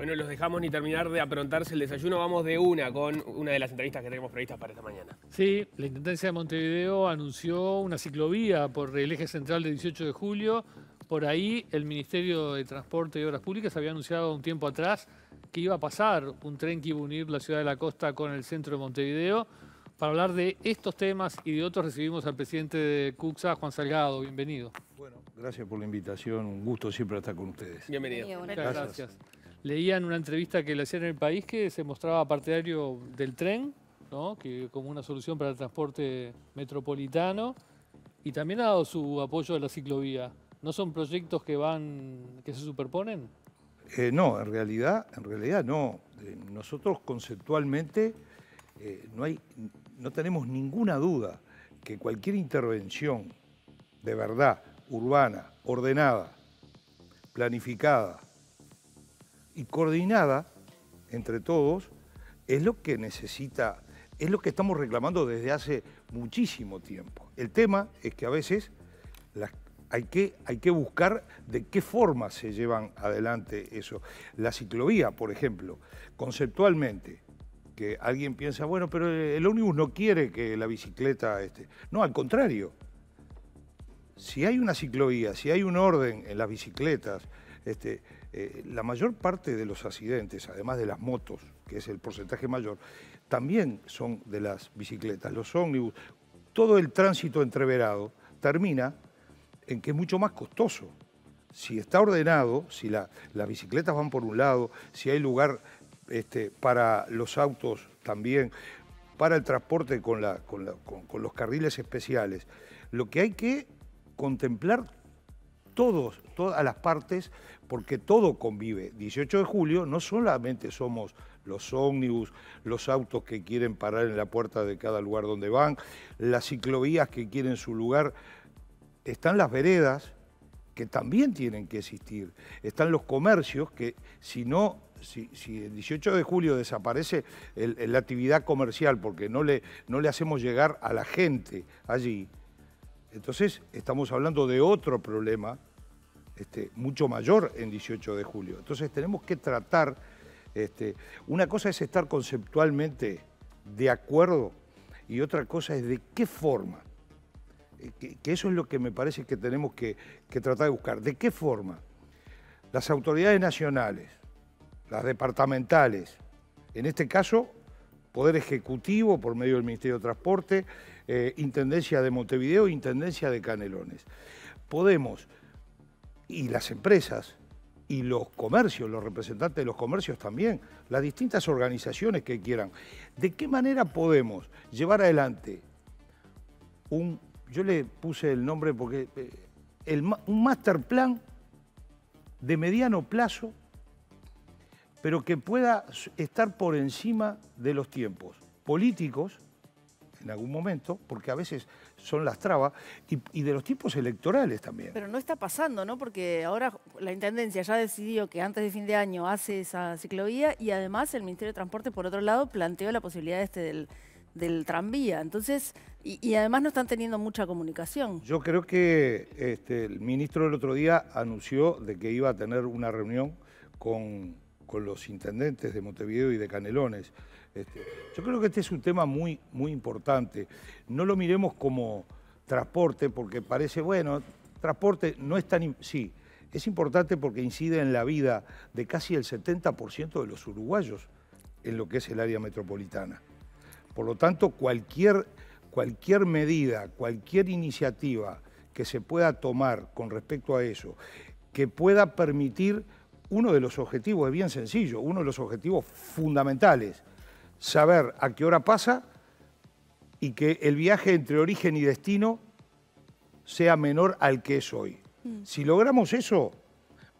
Bueno, los dejamos ni terminar de aprontarse el desayuno. Vamos de una con una de las entrevistas que tenemos previstas para esta mañana. Sí, la Intendencia de Montevideo anunció una ciclovía por el eje central del 18 de julio. Por ahí el Ministerio de Transporte y Obras Públicas había anunciado un tiempo atrás que iba a pasar un tren que iba a unir la ciudad de la costa con el centro de Montevideo. Para hablar de estos temas y de otros recibimos al presidente de CUXA, Juan Salgado. Bienvenido. Bueno, gracias por la invitación. Un gusto siempre estar con ustedes. Bienvenido. Muchas gracias leía en una entrevista que le hacían en el país que se mostraba partidario del tren, ¿no? que como una solución para el transporte metropolitano, y también ha dado su apoyo a la ciclovía. ¿No son proyectos que van, que se superponen? Eh, no, en realidad, en realidad no. Eh, nosotros conceptualmente eh, no, hay, no tenemos ninguna duda que cualquier intervención de verdad, urbana, ordenada, planificada, y coordinada entre todos es lo que necesita, es lo que estamos reclamando desde hace muchísimo tiempo. El tema es que a veces hay, que, hay que buscar de qué forma se llevan adelante eso. La ciclovía, por ejemplo, conceptualmente, que alguien piensa, bueno, pero el ómnibus no quiere que la bicicleta... Este. No, al contrario. Si hay una ciclovía, si hay un orden en las bicicletas, este, eh, la mayor parte de los accidentes, además de las motos, que es el porcentaje mayor, también son de las bicicletas, los ómnibus. Todo el tránsito entreverado termina en que es mucho más costoso. Si está ordenado, si las bicicletas van por un lado, si hay lugar este, para los autos también, para el transporte con los carriles especiales, lo que hay que contemplar todos, todas las partes, porque todo convive. 18 de julio no solamente somos los ómnibus, los autos que quieren parar en la puerta de cada lugar donde van, las ciclovías que quieren su lugar, están las veredas que también tienen que existir, están los comercios que si no si, el 18 de julio desaparece la actividad comercial porque no le, no le hacemos llegar a la gente allí, entonces, estamos hablando de otro problema este, mucho mayor en 18 de julio. Entonces, tenemos que tratar... Este, una cosa es estar conceptualmente de acuerdo y otra cosa es de qué forma. Eh, que, eso es lo que me parece que tenemos que tratar de buscar. ¿De qué forma? Las autoridades nacionales, las departamentales, en este caso, Poder Ejecutivo por medio del Ministerio de Transporte, eh, Intendencia de Montevideo, Intendencia de Canelones. Podemos, y las empresas, y los comercios, los representantes de los comercios también, las distintas organizaciones que quieran. ¿De qué manera podemos llevar adelante un, yo le puse el nombre porque, eh, un master plan de mediano plazo, pero que pueda estar por encima de los tiempos políticos, en algún momento, porque a veces son las trabas, y, de los tipos electorales también. Pero no está pasando, ¿no? Porque ahora la Intendencia ya decidió que antes de fin de año hace esa ciclovía y además el Ministerio de Transporte, por otro lado, planteó la posibilidad este del, tranvía. Entonces, y, además no están teniendo mucha comunicación. Yo creo que este, el ministro el otro día anunció de que iba a tener una reunión con, con los intendentes de Montevideo y de Canelones. Este, yo creo que este es un tema muy, muy importante. No lo miremos como transporte, porque parece, bueno, transporte no es tan... Sí, es importante porque incide en la vida de casi el 70% de los uruguayos en lo que es el área metropolitana. Por lo tanto, cualquier, cualquier medida, cualquier iniciativa que se pueda tomar con respecto a eso, que pueda permitir uno de los objetivos, es bien sencillo, uno de los objetivos fundamentales, saber a qué hora pasa y que el viaje entre origen y destino sea menor al que es hoy. Mm. Si logramos eso,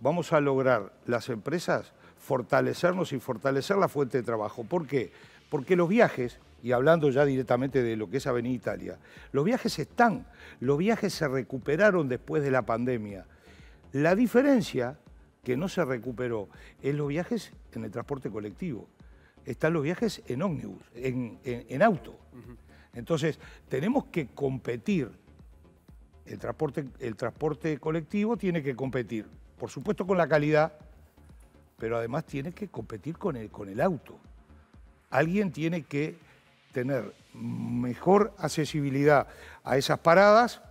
vamos a lograr las empresas fortalecernos y fortalecer la fuente de trabajo. ¿Por qué? Porque los viajes, y hablando ya directamente de lo que es Avenida Italia, los viajes están, los viajes se recuperaron después de la pandemia. La diferencia que no se recuperó es los viajes en el transporte colectivo están los viajes en ómnibus, en, auto. Entonces, tenemos que competir. El transporte, el transporte colectivo tiene que competir, por supuesto con la calidad, pero además tiene que competir con el, con el auto. Alguien tiene que tener mejor accesibilidad a esas paradas.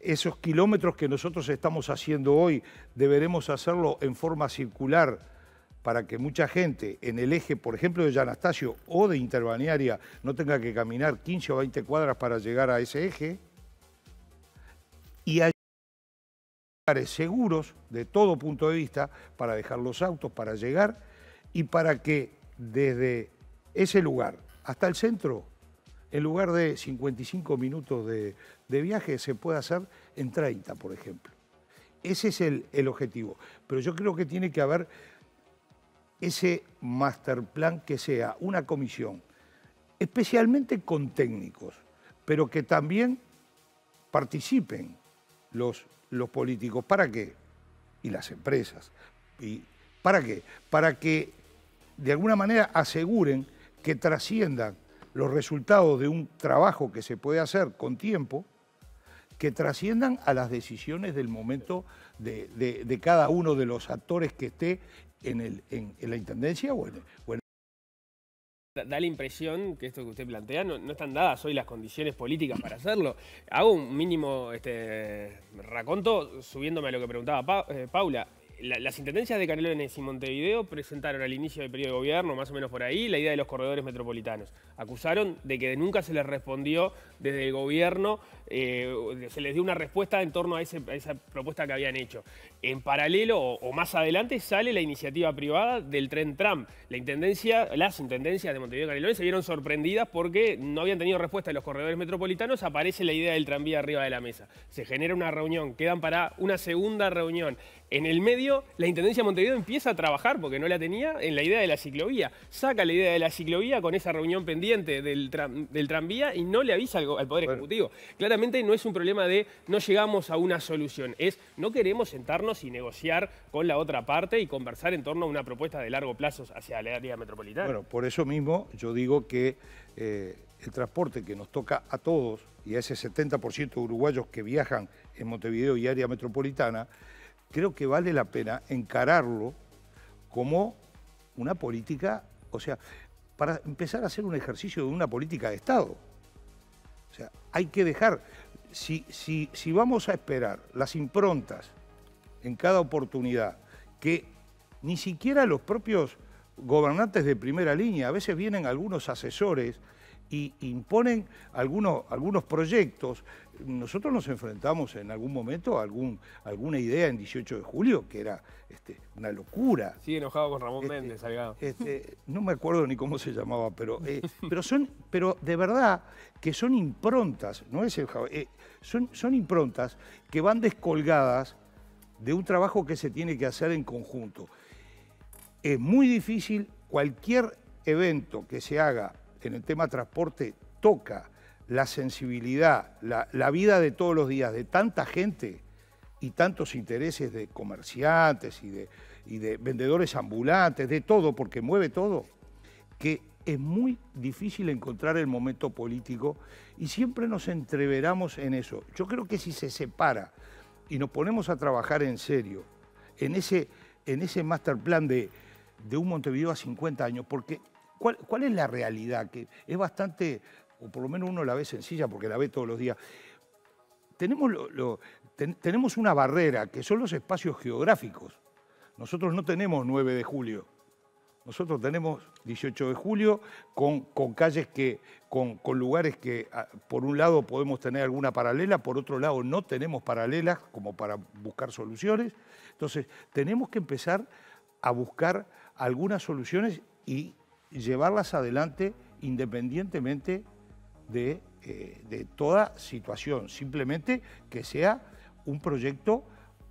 Esos kilómetros que nosotros estamos haciendo hoy deberemos hacerlo en forma circular para que mucha gente en el eje, por ejemplo, de Yanastasio o de Interbanearia no tenga que caminar 15 o 20 cuadras para llegar a ese eje. Y hay lugares seguros de todo punto de vista para dejar los autos, para llegar y para que desde ese lugar hasta el centro, en lugar de 55 minutos de, viaje, se pueda hacer en 30, por ejemplo. Ese es el objetivo. Pero yo creo que tiene que haber ese master plan que sea una comisión, especialmente con técnicos, pero que también participen los, los políticos. ¿Para qué? Y las empresas. ¿Y ¿Para qué? Para que de alguna manera aseguren que trasciendan los resultados de un trabajo que se puede hacer con tiempo, que trasciendan a las decisiones del momento de, de, cada uno de los actores que esté en, la intendencia bueno. da la impresión que esto que usted plantea no, están dadas hoy las condiciones políticas para hacerlo. Hago un mínimo este, raconto subiéndome a lo que preguntaba eh, Paula las intendencias de Canelones y Montevideo presentaron al inicio del periodo de gobierno, más o menos por ahí, la idea de los corredores metropolitanos. Acusaron de que nunca se les respondió desde el gobierno, eh, se les dio una respuesta en torno a, esa propuesta que habían hecho. En paralelo o, más adelante sale la iniciativa privada del tren tram. La intendencia, las intendencias de Montevideo y Canelones se vieron sorprendidas porque no habían tenido respuesta de los corredores metropolitanos, aparece la idea del tranvía arriba de la mesa. Se genera una reunión, quedan para una segunda reunión en el medio, la Intendencia de Montevideo empieza a trabajar, porque no la tenía, en la idea de la ciclovía. Saca la idea de la ciclovía con esa reunión pendiente del, tranvía y no le avisa al, Poder Ejecutivo. Claramente no es un problema de no llegamos a una solución, es no queremos sentarnos y negociar con la otra parte y conversar en torno a una propuesta de largo plazo hacia la área metropolitana. Bueno, por eso mismo yo digo que eh, el transporte que nos toca a todos y a ese 70% de uruguayos que viajan en Montevideo y área metropolitana, creo que vale la pena encararlo como una política, o sea, para empezar a hacer un ejercicio de una política de Estado. O sea, hay que dejar, si, si, si vamos a esperar las improntas en cada oportunidad, que ni siquiera los propios gobernantes de primera línea, a veces vienen algunos asesores y imponen algunos, algunos proyectos nosotros nos enfrentamos en algún momento a alguna idea en 18 de julio que era este, una locura. Sí, enojado con Ramón este, Méndez, Salgado. Este, no me acuerdo ni cómo se llamaba, pero, eh, pero, son, pero de verdad que son improntas, no es el eh, son, son improntas que van descolgadas de un trabajo que se tiene que hacer en conjunto. Es muy difícil, cualquier evento que se haga en el tema transporte toca la sensibilidad, la, vida de todos los días de tanta gente y tantos intereses de comerciantes y de, de vendedores ambulantes, de todo, porque mueve todo, que es muy difícil encontrar el momento político y siempre nos entreveramos en eso. Yo creo que si se separa y nos ponemos a trabajar en serio, en ese, en ese master plan de, de un Montevideo a 50 años, porque ¿cuál, cuál es la realidad? Que es bastante o por lo menos uno la ve sencilla porque la ve todos los días, tenemos, tenemos una barrera que son los espacios geográficos. Nosotros no tenemos 9 de julio. Nosotros tenemos 18 de julio con, con calles que, con, con, lugares que ah, por un lado podemos tener alguna paralela, por otro lado no tenemos paralelas como para buscar soluciones. Entonces tenemos que empezar a buscar algunas soluciones y llevarlas adelante independientemente eh, de, toda situación, simplemente que sea un proyecto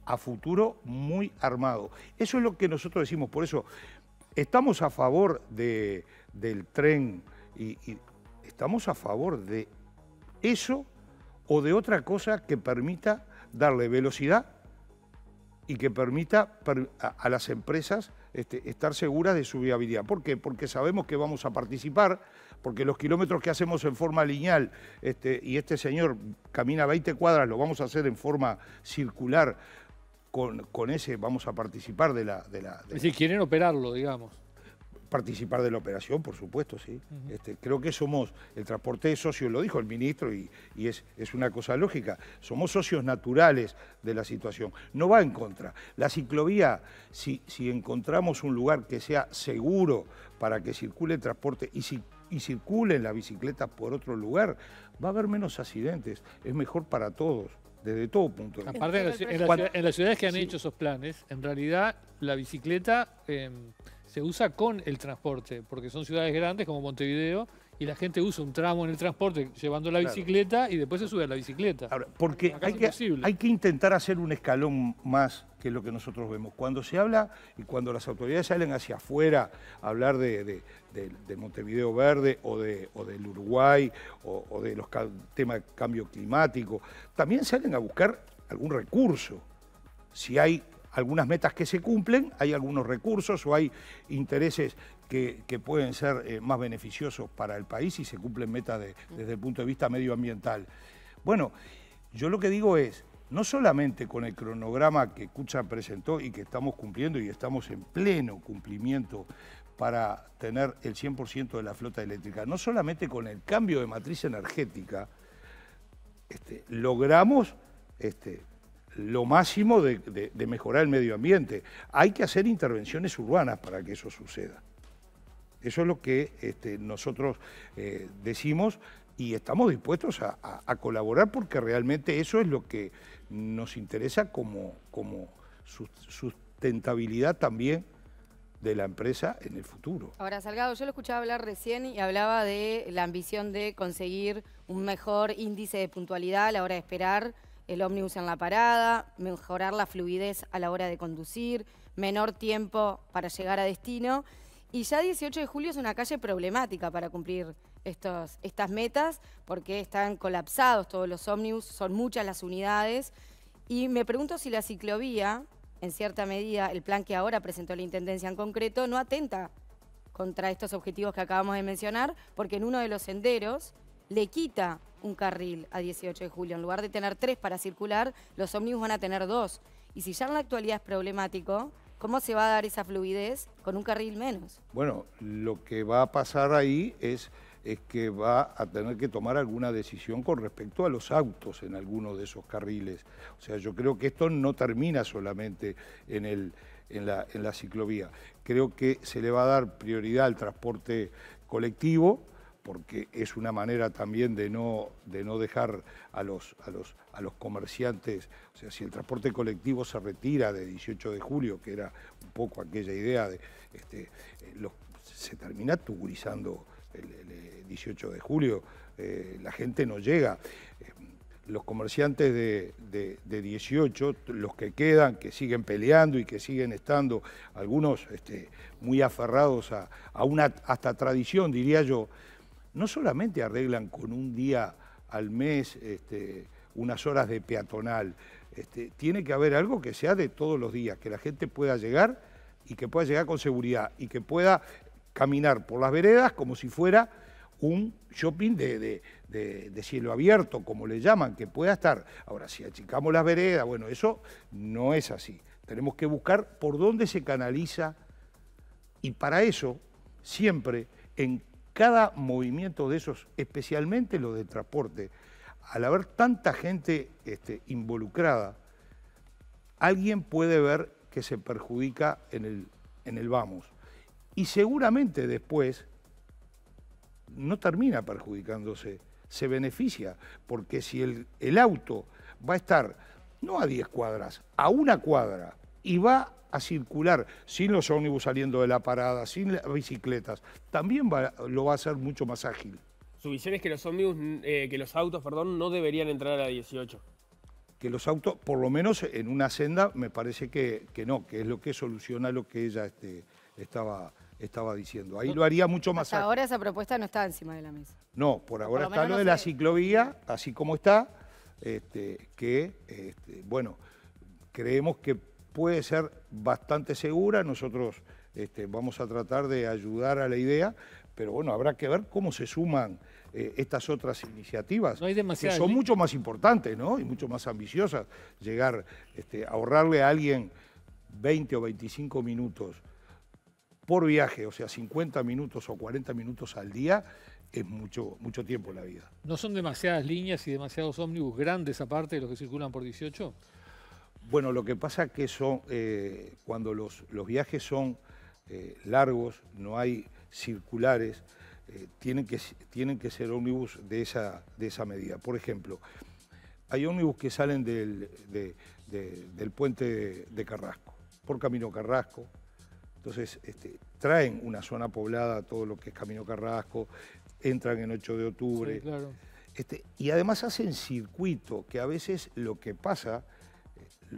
a futuro muy armado. Eso es lo que nosotros decimos, por eso estamos a favor de, del tren y estamos a favor de eso o de otra cosa que permita darle velocidad y que permita a, las empresas este, estar seguras de su viabilidad. ¿Por qué? Porque sabemos que vamos a participar, porque los kilómetros que hacemos en forma lineal, este, y este señor camina 20 cuadras, lo vamos a hacer en forma circular, con, con ese vamos a participar de la... De la, de la... Si quieren operarlo, digamos participar de la operación, por supuesto, sí. Este, creo que somos, el transporte de lo dijo el ministro y, es, una cosa lógica, somos socios naturales de la situación, no va en contra. La ciclovía, si, encontramos un lugar que sea seguro para que circule el transporte y, si, y circulen las bicicletas por otro lugar, va a haber menos accidentes, es mejor para todos desde todo punto de vista. en, las ciudades que han hecho esos planes, en realidad la bicicleta em, se usa con el transporte, porque son ciudades grandes como Montevideo y la gente usa un tramo en el transporte llevando la bicicleta y después se sube a la bicicleta. Ahora, porque hay que, hay que intentar hacer un escalón más que lo que nosotros vemos. Cuando se habla y cuando las autoridades salen hacia afuera a hablar de, Montevideo Verde o, o del Uruguay o, o de los temas de cambio climático, también salen a buscar algún recurso. Si hay algunas metas que se cumplen, hay algunos recursos o hay intereses que, pueden ser eh, más beneficiosos para el país y se cumplen metas desde el punto de vista medioambiental. Bueno, yo lo que digo es, no solamente con el cronograma que Cucha presentó y que estamos cumpliendo y estamos en pleno cumplimiento para tener el 100% de la flota eléctrica, no solamente con el cambio de matriz energética, este, logramos este, lo máximo de, mejorar el medio ambiente. Hay que hacer intervenciones urbanas para que eso suceda. Eso es lo que este, nosotros eh, decimos y estamos dispuestos a, colaborar porque realmente eso es lo que nos interesa como, como sustentabilidad también de la empresa en el futuro. Ahora, Salgado, yo lo escuchaba hablar recién y hablaba de la ambición de conseguir un mejor índice de puntualidad a la hora de esperar el ómnibus en la parada, mejorar la fluidez a la hora de conducir, menor tiempo para llegar a destino. Y ya 18 de julio es una calle problemática para cumplir estos, estas metas, porque están colapsados todos los ómnibus, son muchas las unidades. Y me pregunto si la ciclovía, en cierta medida, el plan que ahora presentó la Intendencia en concreto, no atenta contra estos objetivos que acabamos de mencionar, porque en uno de los senderos, le quita un carril a 18 de julio. En lugar de tener tres para circular, los ómnibus van a tener dos. Y si ya en la actualidad es problemático, ¿cómo se va a dar esa fluidez con un carril menos? Bueno, lo que va a pasar ahí es, es que va a tener que tomar alguna decisión con respecto a los autos en alguno de esos carriles. O sea, yo creo que esto no termina solamente en el, en la, en la, ciclovía. Creo que se le va a dar prioridad al transporte colectivo, porque es una manera también de no, de no dejar a los, a, los, a los comerciantes, o sea, si el transporte colectivo se retira de 18 de julio, que era un poco aquella idea de, este, eh, se termina tugurizando el, 18 eh, de julio, eh, la gente no llega. Los comerciantes de, 18, los que quedan, que siguen peleando y que siguen estando, algunos este, muy aferrados a, a una hasta tradición, diría yo, no solamente arreglan con un día al mes este, unas horas de peatonal, este, tiene que haber algo que sea de todos los días, que la gente pueda llegar y que pueda llegar con seguridad y que pueda caminar por las veredas como si fuera un shopping de, de, de, cielo abierto, como le llaman, que pueda estar. Ahora, si achicamos las veredas, bueno, eso no es así. Tenemos que buscar por dónde se canaliza y para eso siempre en cada movimiento de esos, especialmente los de transporte, al haber tanta gente este, involucrada, alguien puede ver que se perjudica en el, en el vamos. Y seguramente después no termina perjudicándose, se beneficia, porque si el, el auto va a estar no a 10 cuadras, a una cuadra, y va circular sin los ómnibus saliendo de la parada, sin bicicletas, también lo va a hacer mucho más ágil. Su visión es que los ómnibus, eh, que los autos, perdón, no deberían entrar a la 18 que los autos, por lo menos en una senda, me parece que, no, que es lo que soluciona lo que ella este, estaba, estaba diciendo. Ahí lo haría mucho más ahora esa propuesta no está encima de la mesa. No, por ahora está lo de la ciclovía, así como está, este, que, este, bueno, creemos que puede ser bastante segura. Nosotros este, vamos a tratar de ayudar a la idea, pero bueno, habrá que ver cómo se suman eh, estas otras iniciativas, que son ¿eh? mucho más importantes ¿no? y mucho más ambiciosas. Llegar, este, ahorrarle a alguien 20 o 25 minutos por viaje, o sea, 50 minutos o 40 minutos al día, es mucho, mucho tiempo en la vida. ¿No son demasiadas líneas y demasiados ómnibus grandes aparte de los que circulan por 18? Bueno, lo que pasa es que son eh, cuando los, viajes son eh, largos, no hay circulares, eh, tienen, que, tienen que ser ómnibus de esa, de esa medida. Por ejemplo, hay ómnibus que salen del, puente de, Carrasco, por Camino Carrasco. Entonces, este, traen una zona poblada, todo lo que es Camino Carrasco, entran en 8 de octubre. Este, y además hacen circuito, que a veces lo que pasa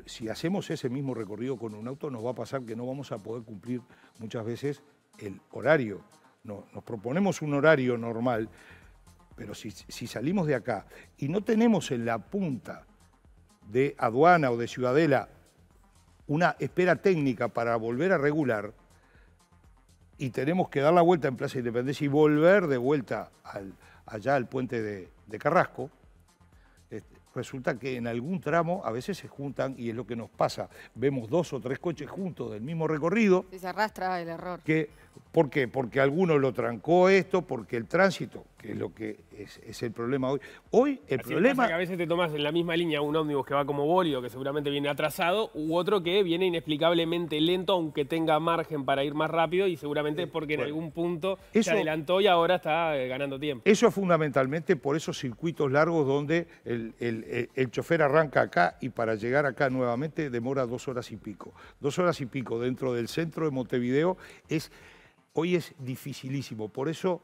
si hacemos ese mismo recorrido con un auto, nos va a pasar que no vamos a poder cumplir muchas veces el horario. nos proponemos un horario normal, pero si, salimos de acá y no tenemos en la punta de aduana o de ciudadela una espera técnica para volver a regular y tenemos que dar la vuelta en Plaza Independencia y volver de vuelta allá al puente de Carrasco, resulta que en algún tramo a veces se juntan y es lo que nos pasa. Vemos dos o tres coches juntos del mismo recorrido. se arrastra el error. Que, ¿Por qué? Porque alguno lo trancó esto, porque el tránsito que es lo que es, el problema hoy. Hoy el problema. problema... Que a veces te tomas en la misma línea un ómnibus que va como Borio, que seguramente viene atrasado, u otro que viene inexplicablemente lento, aunque tenga margen para ir más rápido, y seguramente es eh, porque en algún punto se adelantó y ahora está eh, ganando tiempo. Eso es fundamentalmente por esos circuitos largos donde el, el, el chofer arranca acá y para llegar acá nuevamente demora dos horas y pico. Dos horas y pico dentro del centro de Montevideo es... Hoy es dificilísimo, por eso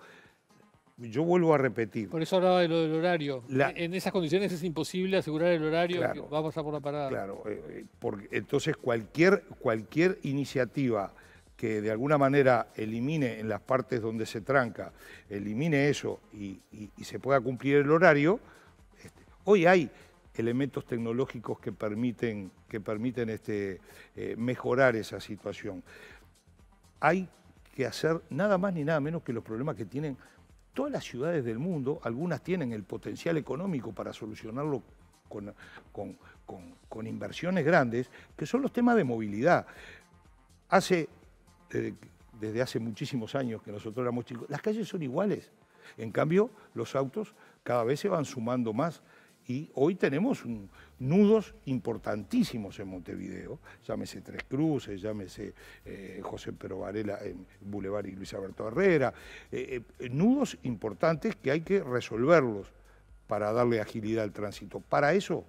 yo vuelvo a repetir. Por eso hablaba de lo del horario. en esas condiciones es imposible asegurar el horario va a pasar por la parada. Claro, eh, eh, porque entonces cualquier, cualquier iniciativa que de alguna manera elimine en las partes donde se tranca, elimine eso y, se pueda cumplir el horario, este, hoy hay elementos tecnológicos que permiten, que permiten este, eh, mejorar esa situación. Hay que hacer nada más ni nada menos que los problemas que tienen Todas las ciudades del mundo, algunas tienen el potencial económico para solucionarlo con, inversiones grandes, que son los temas de movilidad. Hace, desde hace muchísimos años que nosotros éramos chicos, las calles son iguales. En cambio, los autos cada vez se van sumando más y hoy tenemos nudos importantísimos en Montevideo, llámese Tres Cruces, llámese eh, José Pero Varela en Boulevard y Luis Alberto Herrera, eh, eh, nudos importantes que hay que resolverlos para darle agilidad al tránsito. Para eso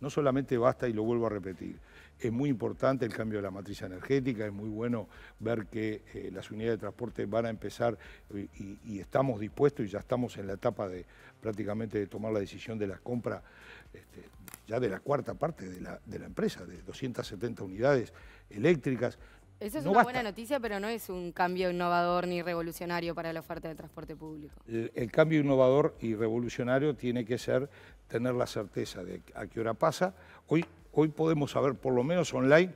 no solamente basta, y lo vuelvo a repetir, es muy importante el cambio de la matriz energética, es muy bueno ver que eh, las unidades de transporte van a empezar eh, y, estamos dispuestos y ya estamos en la etapa de prácticamente de tomar la decisión de la compra este, ya de la cuarta parte de la, empresa, de 270 unidades eléctricas. Esa es una buena noticia, pero no es un cambio innovador ni revolucionario para la oferta de transporte público. El, cambio innovador y revolucionario tiene que ser tener la certeza de a qué hora pasa. Hoy Hoy podemos saber, por lo menos online,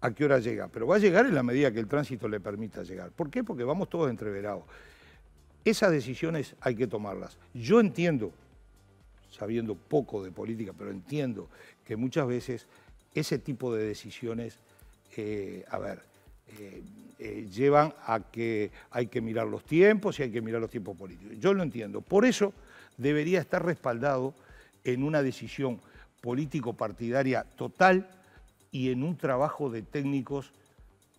a qué hora llega, pero va a llegar en la medida que el tránsito le permita llegar. ¿Por qué? Porque vamos todos entreverados. Esas decisiones hay que tomarlas. Yo entiendo, sabiendo poco de política, pero entiendo que muchas veces ese tipo de decisiones, eh, a ver, eh, eh, llevan a que hay que mirar los tiempos y hay que mirar los tiempos políticos. Yo lo entiendo. Por eso debería estar respaldado en una decisión político-partidaria total y en un trabajo de técnicos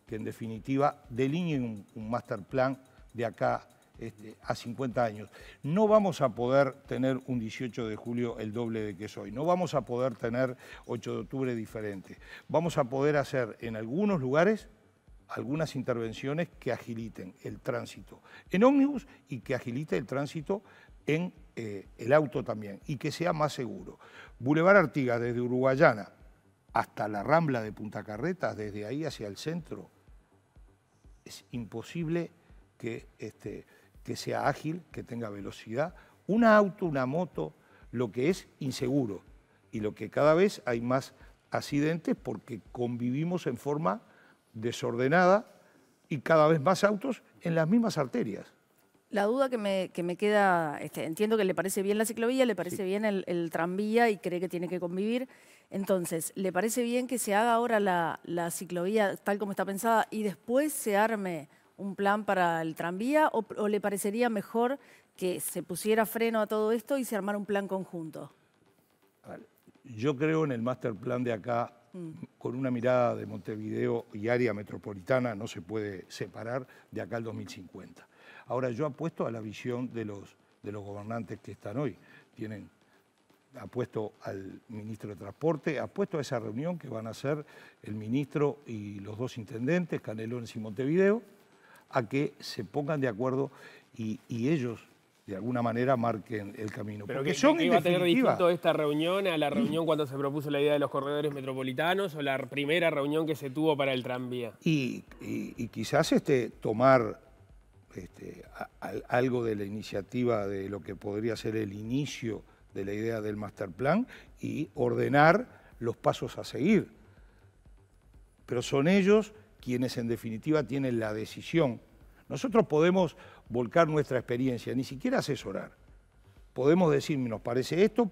que en definitiva delineen un, master plan de acá este, a 50 años. No vamos a poder tener un 18 de julio el doble de que es hoy, no vamos a poder tener 8 de octubre diferente. Vamos a poder hacer en algunos lugares algunas intervenciones que agiliten el tránsito en ómnibus y que agilite el tránsito en eh, el auto también y que sea más seguro. Boulevard Artigas desde Uruguayana hasta la Rambla de Punta Carretas, desde ahí hacia el centro, es imposible que, este, que sea ágil, que tenga velocidad. Un auto, una moto, lo que es inseguro y lo que cada vez hay más accidentes porque convivimos en forma desordenada y cada vez más autos en las mismas arterias. La duda que me, que me queda, este, entiendo que le parece bien la ciclovía, le parece bien el, tranvía y cree que tiene que convivir. Entonces, ¿le parece bien que se haga ahora la, ciclovía tal como está pensada y después se arme un plan para el tranvía o, le parecería mejor que se pusiera freno a todo esto y se armara un plan conjunto? Yo creo en el master plan de acá, mm. con una mirada de Montevideo y área metropolitana, no se puede separar de acá al 2050 Ahora, yo apuesto a la visión de los, de los gobernantes que están hoy. Tienen apuesto al ministro de Transporte, apuesto a esa reunión que van a hacer el ministro y los dos intendentes, Canelones y Montevideo, a que se pongan de acuerdo y, ellos de alguna manera marquen el camino. Pero que, son iba a tener esta reunión a la reunión cuando se propuso la idea de los corredores metropolitanos o la primera reunión que se tuvo para el tranvía. Y, y quizás este, tomar este, algo de la iniciativa de lo que podría ser el inicio de la idea del master plan y ordenar los pasos a seguir. Pero son ellos quienes en definitiva tienen la decisión. Nosotros podemos volcar nuestra experiencia, ni siquiera asesorar. Podemos decir, nos parece esto,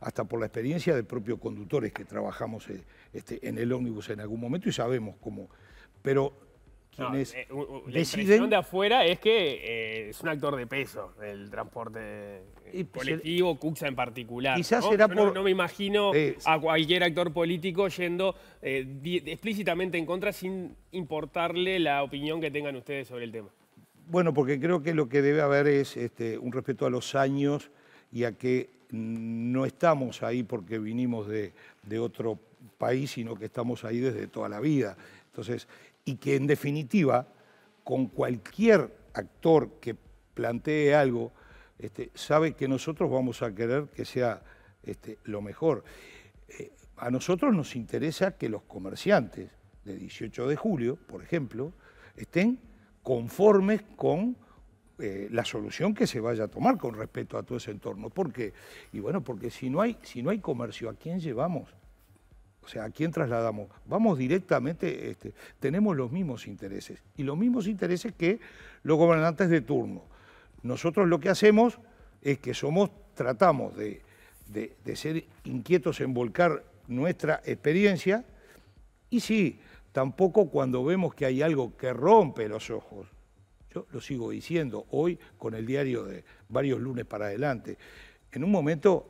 hasta por la experiencia de propios conductores que trabajamos eh, este, en el ómnibus en algún momento y sabemos cómo. Pero no, eh, la deciden... de afuera es que eh, es un actor de peso el transporte eh, pues colectivo, Cuxa en particular. ¿no? me imagino a cualquier actor político yendo explícitamente en contra sin importarle la opinión que tengan ustedes sobre el tema. Bueno, porque creo que lo que debe haber es este, un respeto a los años y a que no estamos ahí porque vinimos de, de otro país, sino que estamos ahí desde toda la vida. Entonces, y que en definitiva, con cualquier actor que plantee algo, este, sabe que nosotros vamos a querer que sea este, lo mejor. Eh, a nosotros nos interesa que los comerciantes de 18 de julio, por ejemplo, estén conformes con eh, la solución que se vaya a tomar con respecto a todo ese entorno. ¿Por qué? Y bueno, porque si no hay, si no hay comercio, ¿a quién llevamos? O sea, ¿a quién trasladamos? Vamos directamente, este, tenemos los mismos intereses y los mismos intereses que los gobernantes de turno. Nosotros lo que hacemos es que somos, tratamos de ser inquietos en volcar nuestra experiencia y sí, tampoco cuando vemos que hay algo que rompe los ojos, yo lo sigo diciendo hoy con el diario de varios lunes para adelante, en un momento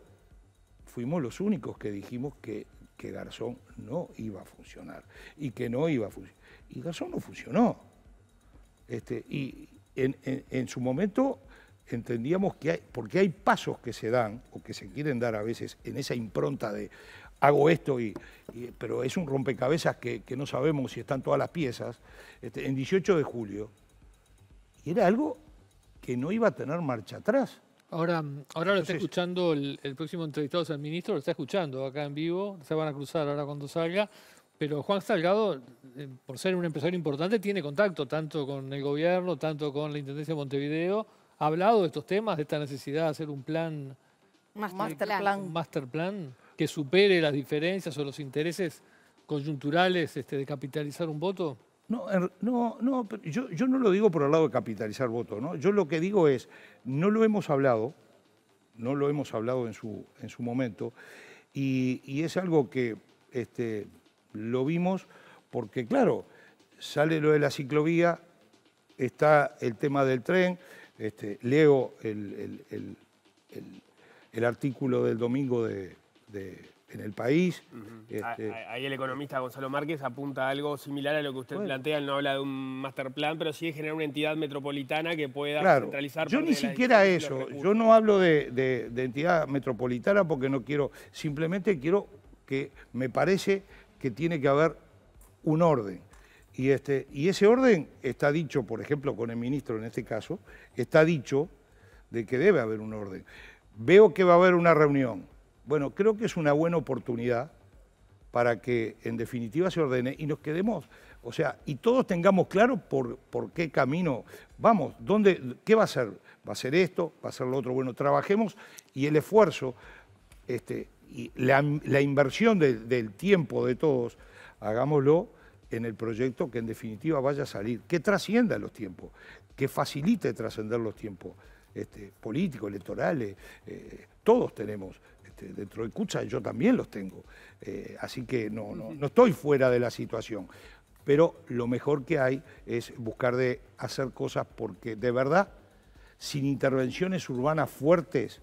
fuimos los únicos que dijimos que que Garzón no iba a funcionar y que no iba a funcionar. Y Garzón no funcionó. Este, y en, su momento entendíamos que hay, porque hay pasos que se dan o que se quieren dar a veces en esa impronta de hago esto, y, pero es un rompecabezas que, no sabemos si están todas las piezas, este, en 18 de julio. Y era algo que no iba a tener marcha atrás. Ahora, mm, ahora lo está escuchando el, próximo entrevistado, es el ministro, lo está escuchando acá en vivo, se van a cruzar ahora cuando salga, pero Juan Salgado, eh, por ser un empresario importante, tiene contacto tanto con el gobierno, tanto con la Intendencia de Montevideo, ha hablado de estos temas, de esta necesidad de hacer un plan... Master, plan. Master plan que supere las diferencias o los intereses coyunturales este, de capitalizar un voto. No, no, no yo, yo, no lo digo por el lado de capitalizar votos, ¿no? Yo lo que digo es, no lo hemos hablado, no lo hemos hablado en su, en su momento, y, es algo que este, lo vimos porque, claro, sale lo de la ciclovía, está el tema del tren, este, leo el, el, artículo del domingo de, en el país. Este, ahí el economista Gonzalo Márquez apunta algo similar a lo que usted plantea, no habla de un master plan, pero sí de generar una entidad metropolitana que pueda claro. Yo ni siquiera eso, yo no hablo de, entidad metropolitana porque no quiero, simplemente quiero que me parece que tiene que haber un orden. Y, este, y ese orden está dicho, por ejemplo, con el ministro en este caso, está dicho de que debe haber un orden. Veo que va a haber una reunión, bueno, creo que es una buena oportunidad para que en definitiva se ordene y nos quedemos, o sea, y todos tengamos claro por, qué camino vamos, dónde, qué va a ser, va a ser esto, va a ser lo otro, bueno, trabajemos y el esfuerzo, este, y la, inversión del tiempo de todos, hagámoslo en el proyecto que en definitiva vaya a salir, que trascienda los tiempos, que facilite trascender los tiempos este, políticos, electorales, eh, todos tenemos este, dentro de yo también los tengo. Eh, así que no, no, estoy fuera de la situación. Pero lo mejor que hay es buscar de hacer cosas porque de verdad, sin intervenciones urbanas fuertes,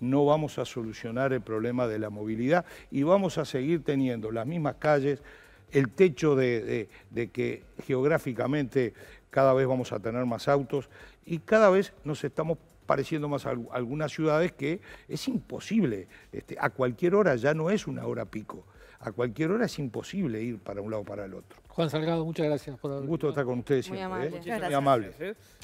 no vamos a solucionar el problema de la movilidad y vamos a seguir teniendo las mismas calles, el techo de, de, que geográficamente cada vez vamos a tener más autos y cada vez nos estamos pareciendo más algunas ciudades que es imposible. Este, a cualquier hora ya no es una hora pico. A cualquier hora es imposible ir para un lado o para el otro. Juan Salgado, muchas gracias por haber Un gusto estar con ustedes siempre. ¿eh? Muy amable.